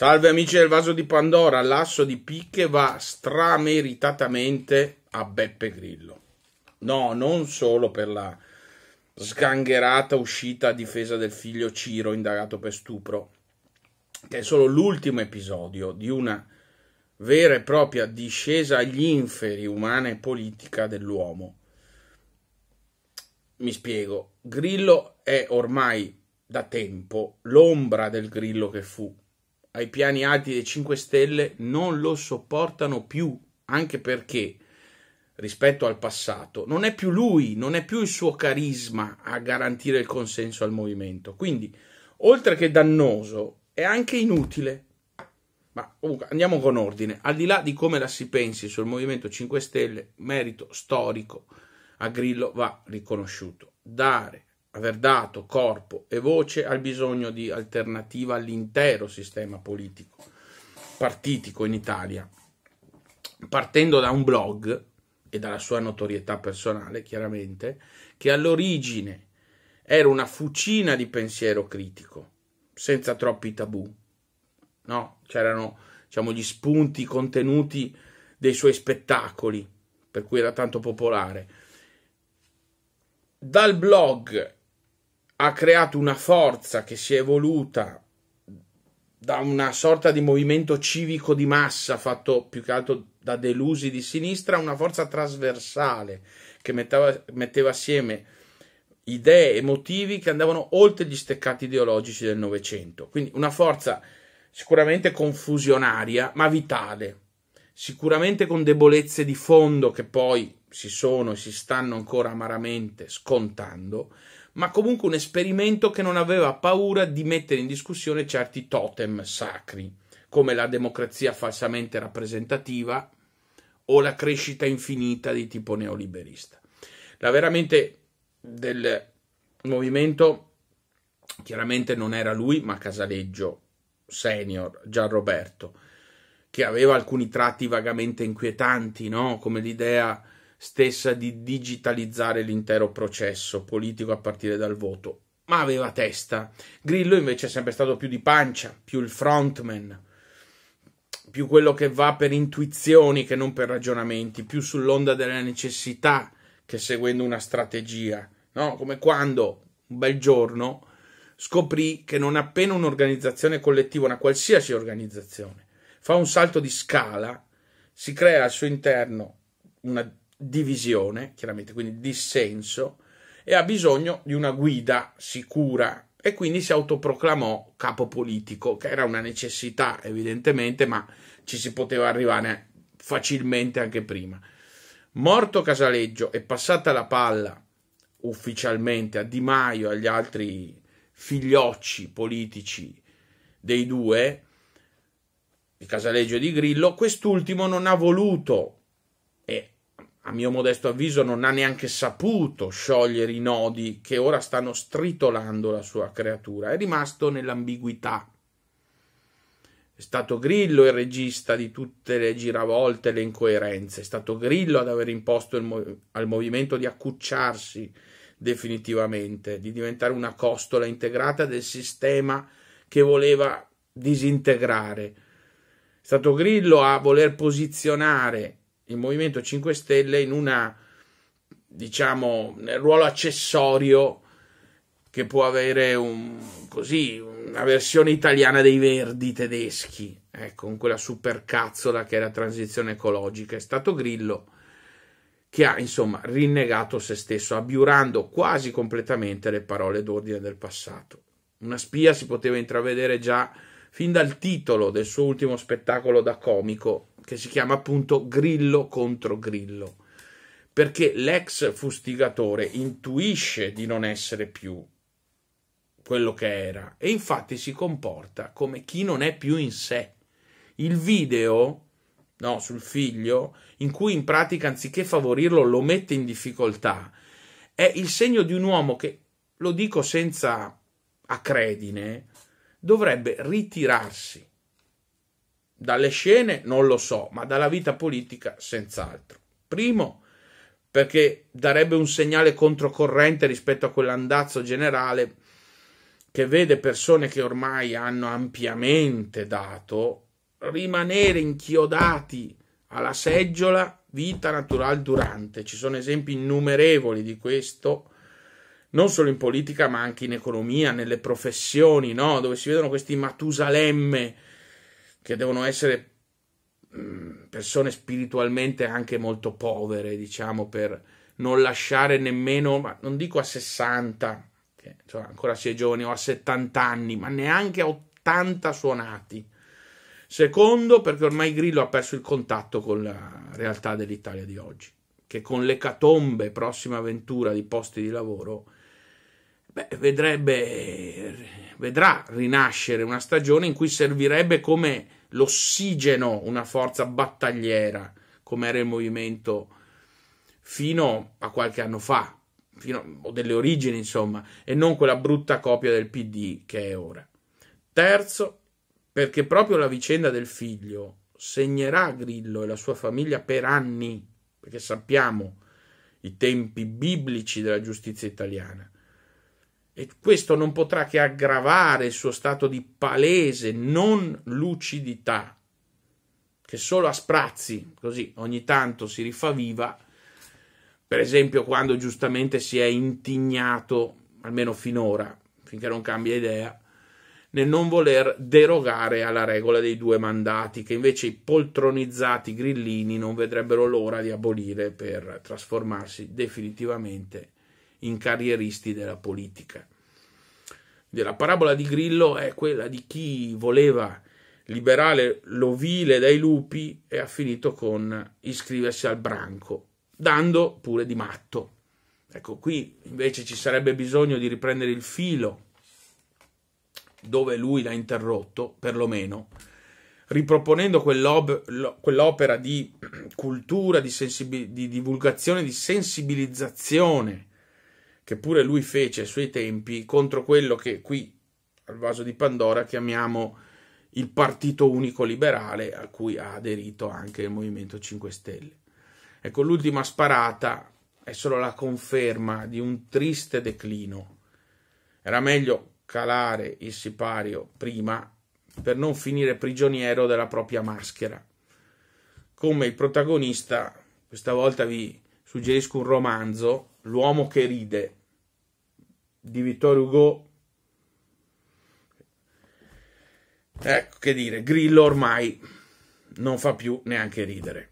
Salve amici del vaso di Pandora, l'asso di picche va strameritatamente a Beppe Grillo. No, non solo per la sgangherata uscita a difesa del figlio Ciro indagato per stupro, che è solo l'ultimo episodio di una vera e propria discesa agli inferi umana e politica dell'uomo. Mi spiego, Grillo è ormai da tempo l'ombra del Grillo che fu ai piani alti dei 5 Stelle non lo sopportano più, anche perché rispetto al passato non è più lui, non è più il suo carisma a garantire il consenso al movimento. Quindi, oltre che dannoso, è anche inutile. Ma comunque, andiamo con ordine, al di là di come la si pensi sul Movimento 5 Stelle, merito storico a Grillo va riconosciuto. Dare aver dato corpo e voce al bisogno di alternativa all'intero sistema politico partitico in Italia, partendo da un blog e dalla sua notorietà personale, chiaramente, che all'origine era una fucina di pensiero critico, senza troppi tabù. No? C'erano diciamo, gli spunti contenuti dei suoi spettacoli, per cui era tanto popolare. Dal blog ha creato una forza che si è evoluta da una sorta di movimento civico di massa fatto più che altro da delusi di sinistra, una forza trasversale che metteva, metteva assieme idee e motivi che andavano oltre gli steccati ideologici del Novecento. Quindi una forza sicuramente confusionaria, ma vitale, sicuramente con debolezze di fondo che poi si sono e si stanno ancora amaramente scontando, ma comunque un esperimento che non aveva paura di mettere in discussione certi totem sacri, come la democrazia falsamente rappresentativa o la crescita infinita di tipo neoliberista. La veramente del movimento chiaramente non era lui, ma Casaleggio senior Gianroberto, che aveva alcuni tratti vagamente inquietanti, no? come l'idea stessa di digitalizzare l'intero processo politico a partire dal voto, ma aveva testa. Grillo invece è sempre stato più di pancia, più il frontman, più quello che va per intuizioni che non per ragionamenti, più sull'onda della necessità che seguendo una strategia, no? Come quando un bel giorno scoprì che non appena un'organizzazione collettiva, una qualsiasi organizzazione, fa un salto di scala, si crea al suo interno una divisione, chiaramente quindi dissenso, e ha bisogno di una guida sicura e quindi si autoproclamò capo politico, che era una necessità evidentemente, ma ci si poteva arrivare facilmente anche prima. Morto Casaleggio e passata la palla ufficialmente a Di Maio e agli altri figliocci politici dei due, di Casaleggio e di Grillo, quest'ultimo non ha voluto a mio modesto avviso, non ha neanche saputo sciogliere i nodi che ora stanno stritolando la sua creatura, è rimasto nell'ambiguità. È stato Grillo il regista di tutte le giravolte e le incoerenze, è stato Grillo ad aver imposto mov- al movimento di accucciarsi definitivamente, di diventare una costola integrata del sistema che voleva disintegrare. È stato Grillo a voler posizionare il Movimento 5 Stelle in una, diciamo, nel ruolo accessorio che può avere un, così, una versione italiana dei verdi tedeschi, ecco, con quella supercazzola che era transizione ecologica. È stato Grillo che ha, insomma, rinnegato se stesso, abbiurando quasi completamente le parole d'ordine del passato. Una spia si poteva intravedere già fin dal titolo del suo ultimo spettacolo da comico, che si chiama appunto Grillo contro Grillo, perché l'ex fustigatore intuisce di non essere più quello che era e infatti si comporta come chi non è più in sé. Il video no, sul figlio, in cui in pratica anziché favorirlo lo mette in difficoltà, è il segno di un uomo che, lo dico senza acredine, dovrebbe ritirarsi. Dalle scene non lo so, ma dalla vita politica senz'altro. Primo, perché darebbe un segnale controcorrente rispetto a quell'andazzo generale che vede persone che ormai hanno ampiamente dato rimanere inchiodati alla seggiola vita natural durante. Ci sono esempi innumerevoli di questo non solo in politica, ma anche in economia, nelle professioni, no? dove si vedono questi matusalemme che devono essere mm, persone spiritualmente anche molto povere, diciamo, per non lasciare nemmeno, ma non dico a 60, che insomma, ancora si è giovani, o a 70 anni, ma neanche a 80 suonati. Secondo, perché ormai Grillo ha perso il contatto con la realtà dell'Italia di oggi, che con l'ecatombe, prossima avventura di posti di lavoro, beh, vedrebbe, vedrà rinascere una stagione in cui servirebbe come l'ossigeno una forza battagliera, come era il movimento fino a qualche anno fa, a, o delle origini insomma, e non quella brutta copia del PD che è ora. Terzo, perché proprio la vicenda del figlio segnerà Grillo e la sua famiglia per anni, perché sappiamo i tempi biblici della giustizia italiana e questo non potrà che aggravare il suo stato di palese non lucidità, che solo a sprazzi, così ogni tanto si rifà viva, per esempio quando giustamente si è intignato, almeno finora, finché non cambia idea, nel non voler derogare alla regola dei due mandati, che invece i poltronizzati grillini non vedrebbero l'ora di abolire per trasformarsi definitivamente in in carrieristi della politica. La parabola di Grillo è quella di chi voleva liberare l'ovile dai lupi e ha finito con iscriversi al branco, dando pure di matto. Ecco, qui invece ci sarebbe bisogno di riprendere il filo dove lui l'ha interrotto, perlomeno, riproponendo quell'opera di cultura, di, di divulgazione, di sensibilizzazione che pure lui fece ai suoi tempi contro quello che qui al vaso di Pandora chiamiamo il partito unico liberale a cui ha aderito anche il Movimento 5 Stelle. Ecco, l'ultima sparata è solo la conferma di un triste declino. Era meglio calare il sipario prima per non finire prigioniero della propria maschera. Come il protagonista, questa volta vi suggerisco un romanzo, L'uomo che ride, di Vittorio Hugo. Ecco che dire, Grillo ormai non fa più neanche ridere.